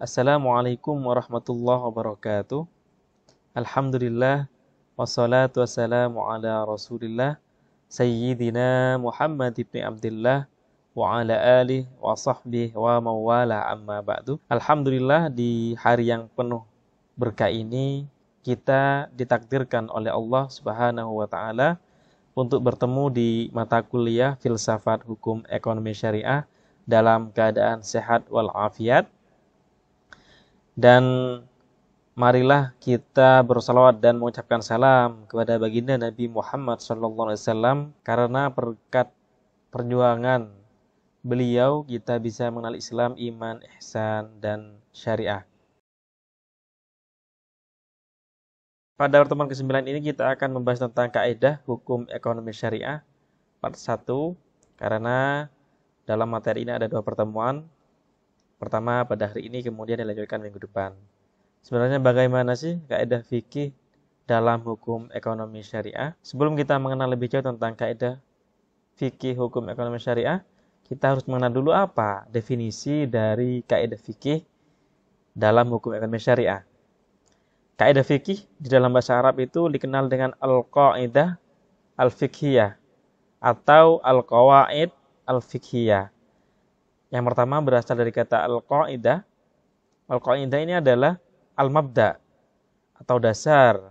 Assalamualaikum warahmatullahi wabarakatuh. Alhamdulillah wassalatu wassalamu ala Rasulillah Sayyidina Muhammad ibn Abdullah wa ala alihi wa sahbihi wa mawala amma ba'du. Alhamdulillah di hari yang penuh berkah ini kita ditakdirkan oleh Allah Subhanahu wa taala untuk bertemu di mata kuliah Filsafat Hukum Ekonomi Syariah dalam keadaan sehat walafiat dan marilah kita bersalawat dan mengucapkan salam kepada baginda Nabi Muhammad SAW karena berkat perjuangan beliau kita bisa mengenal Islam, iman, ihsan, dan syariah. Pada pertemuan ke-9 ini kita akan membahas tentang kaidah hukum ekonomi syariah part 1 karena dalam materi ini ada dua pertemuan pertama pada hari ini kemudian dilanjutkan minggu depan. Sebenarnya bagaimana sih kaidah fikih dalam hukum ekonomi syariah? Sebelum kita mengenal lebih jauh tentang kaidah fikih hukum ekonomi syariah, kita harus mengenal dulu apa definisi dari kaidah fikih dalam hukum ekonomi syariah. Kaidah fikih di dalam bahasa Arab itu dikenal dengan al-qaidah al-fikhiyah atau al-qawaid al-fikhiyah. Yang pertama berasal dari kata al-qaidah. Al-qaidah ini adalah al-mabda atau dasar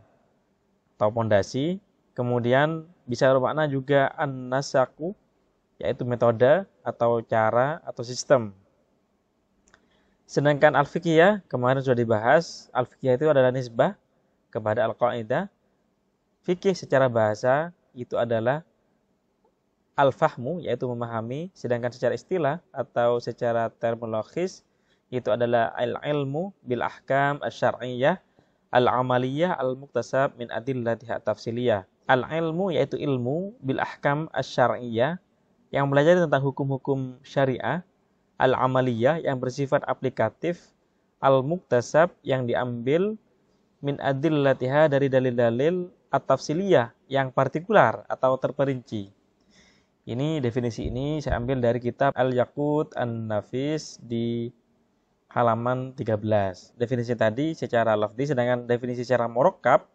atau pondasi. Kemudian bisa bermakna juga an-nasaku yaitu metode atau cara atau sistem. Sedangkan al kemarin sudah dibahas, al itu adalah nisbah kepada al-qaidah. Fikih secara bahasa itu adalah al-fahmu yaitu memahami sedangkan secara istilah atau secara terminologis itu adalah al-ilmu bil ahkam asy-syar'iyyah al-amaliyah al-muktasab min adillatiha tafsiliyah al-ilmu yaitu ilmu bil ahkam asy-syar'iyyah yang belajar tentang hukum-hukum syariah al-amaliyah yang bersifat aplikatif al-muktasab yang diambil min adillatiha dari dalil-dalil at-tafsiliyah yang partikular atau terperinci ini definisi ini saya ambil dari kitab al yakut An-Nafis di halaman 13. Definisi tadi secara lafzi sedangkan definisi secara morokap,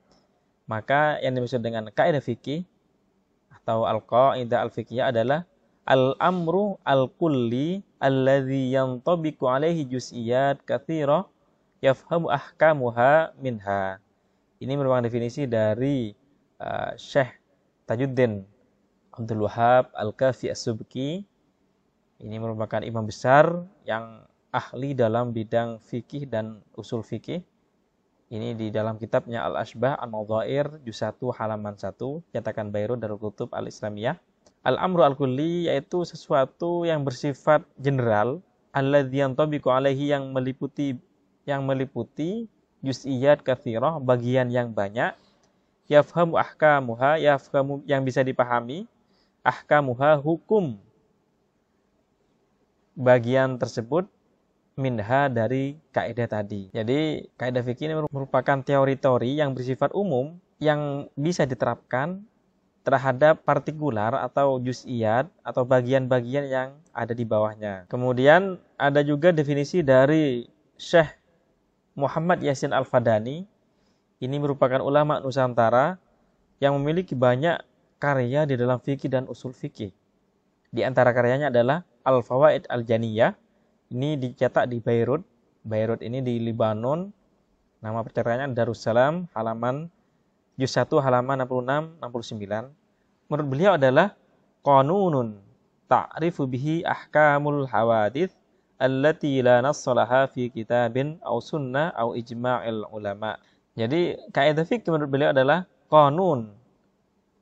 maka yang dimaksud dengan kaidah fikih atau al-qaidah al fikih adalah al-amru al-kulli alladhi yantabiqu alaihi juz'iyat kathira yafhamu ahkamuha minha. Ini merupakan definisi dari uh, Syekh Tajuddin Abdul Wahab Al-Kafi As-Subki. Ini merupakan imam besar yang ahli dalam bidang fikih dan usul fikih. Ini di dalam kitabnya Al-Ashbah an mawdhair juz 1 halaman 1 cetakan Bayrut Darul Kutub Al-Islamiyah. Al-amru al-kulli yaitu sesuatu yang bersifat general alladzi yantabiqu alaihi yang meliputi yang meliputi juz'iyat kathirah bagian yang banyak yafhamu ahkamuha yafhamu yang bisa dipahami ahkamuha hukum bagian tersebut minha dari kaidah tadi. Jadi kaidah fikih ini merupakan teori-teori yang bersifat umum yang bisa diterapkan terhadap partikular atau juz'iyat atau bagian-bagian yang ada di bawahnya. Kemudian ada juga definisi dari Syekh Muhammad Yasin Al-Fadani. Ini merupakan ulama Nusantara yang memiliki banyak karya di dalam fikih dan usul fikih. Di antara karyanya adalah Al-Fawaid Al-Janiyah. Ini dicetak di Beirut. Beirut ini di Lebanon. Nama percetakannya Darussalam, halaman 1 halaman 66 69. Menurut beliau adalah qanunun ta'rifu bihi ahkamul hawadith allati la nassalaha fi kitabin aw sunnah aw ijma'il ulama. Jadi kaidah fikih menurut beliau adalah qanun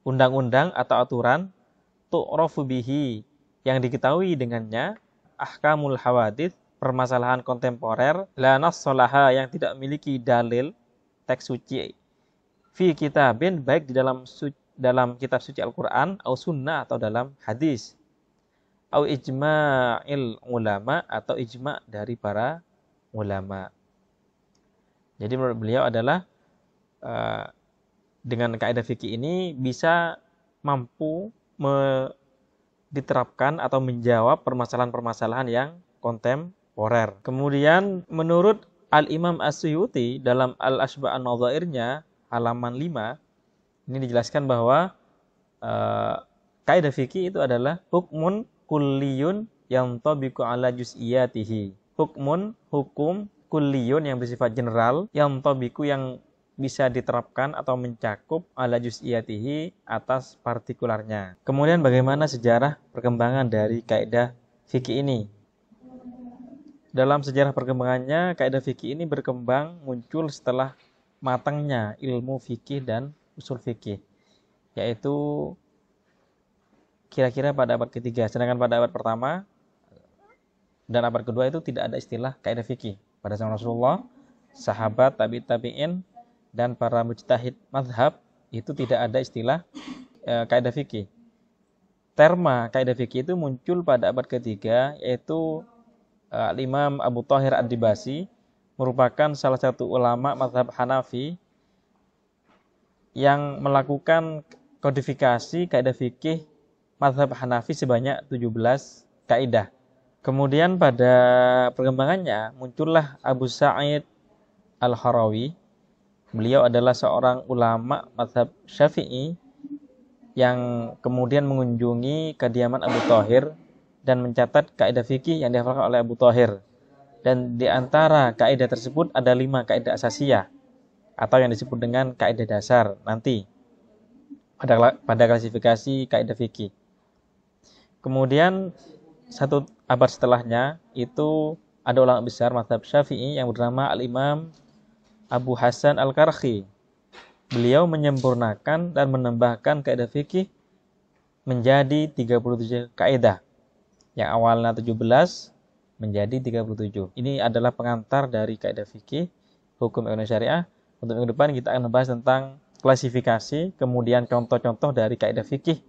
undang-undang atau aturan tu'rafu bihi yang diketahui dengannya ahkamul hawadith permasalahan kontemporer la nassalaha yang tidak memiliki dalil teks suci fi kitabin baik di dalam dalam kitab suci Al-Qur'an atau sunnah atau dalam hadis atau ijma'il ulama atau ijma' dari para ulama. Jadi menurut beliau adalah eh, dengan kaidah fikih ini bisa mampu diterapkan atau menjawab permasalahan-permasalahan yang kontemporer. Kemudian menurut Al-Imam As-Suyuti dalam Al-Asba'an Nazairnya halaman 5 ini dijelaskan bahwa uh, eh, kaidah fikih itu adalah hukmun kulliyun yang tabiqu ala juz'iyatihi. Hukmun hukum kulliyun yang bersifat general yang tabiqu yang bisa diterapkan atau mencakup ala juz'iyatihi atas partikularnya. Kemudian bagaimana sejarah perkembangan dari kaidah fikih ini? Dalam sejarah perkembangannya, kaidah fikih ini berkembang muncul setelah matangnya ilmu fikih dan usul fikih, yaitu kira-kira pada abad ketiga. Sedangkan pada abad pertama dan abad kedua itu tidak ada istilah kaidah fikih. Pada zaman Rasulullah, sahabat, tabi tabiin, dan para mujtahid mazhab itu tidak ada istilah e, kaidah fikih. Terma kaidah fikih itu muncul pada abad ketiga yaitu e, Imam Abu Thahir Ad-Dibasi merupakan salah satu ulama mazhab Hanafi yang melakukan kodifikasi kaidah fikih mazhab Hanafi sebanyak 17 kaidah. Kemudian pada perkembangannya muncullah Abu Sa'id Al-Harawi Beliau adalah seorang ulama mazhab Syafi'i yang kemudian mengunjungi kediaman Abu Thahir dan mencatat kaidah fikih yang dihafalkan oleh Abu Thahir. Dan di antara kaidah tersebut ada lima kaidah asasiyah atau yang disebut dengan kaidah dasar nanti pada pada klasifikasi kaidah fikih. Kemudian satu abad setelahnya itu ada ulama besar mazhab Syafi'i yang bernama Al-Imam Abu Hasan Al-Karhi. Beliau menyempurnakan dan menambahkan kaidah fikih menjadi 37 kaidah. Yang awalnya 17 menjadi 37. Ini adalah pengantar dari kaidah fikih hukum ekonomi syariah. Untuk minggu depan kita akan membahas tentang klasifikasi, kemudian contoh-contoh dari kaidah fikih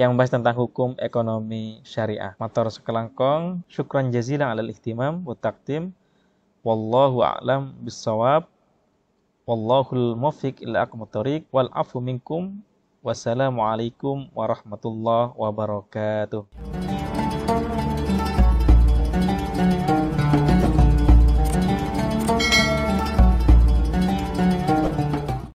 yang membahas tentang hukum ekonomi syariah. Motor sekelangkong, syukran jazilan alal ihtimam wa taqdim. Wallahu a'lam bisawab. Wallahul muwaffiq ila aqwamit thoriq wal afu minkum. Wassalamualaikum warahmatullahi wabarakatuh.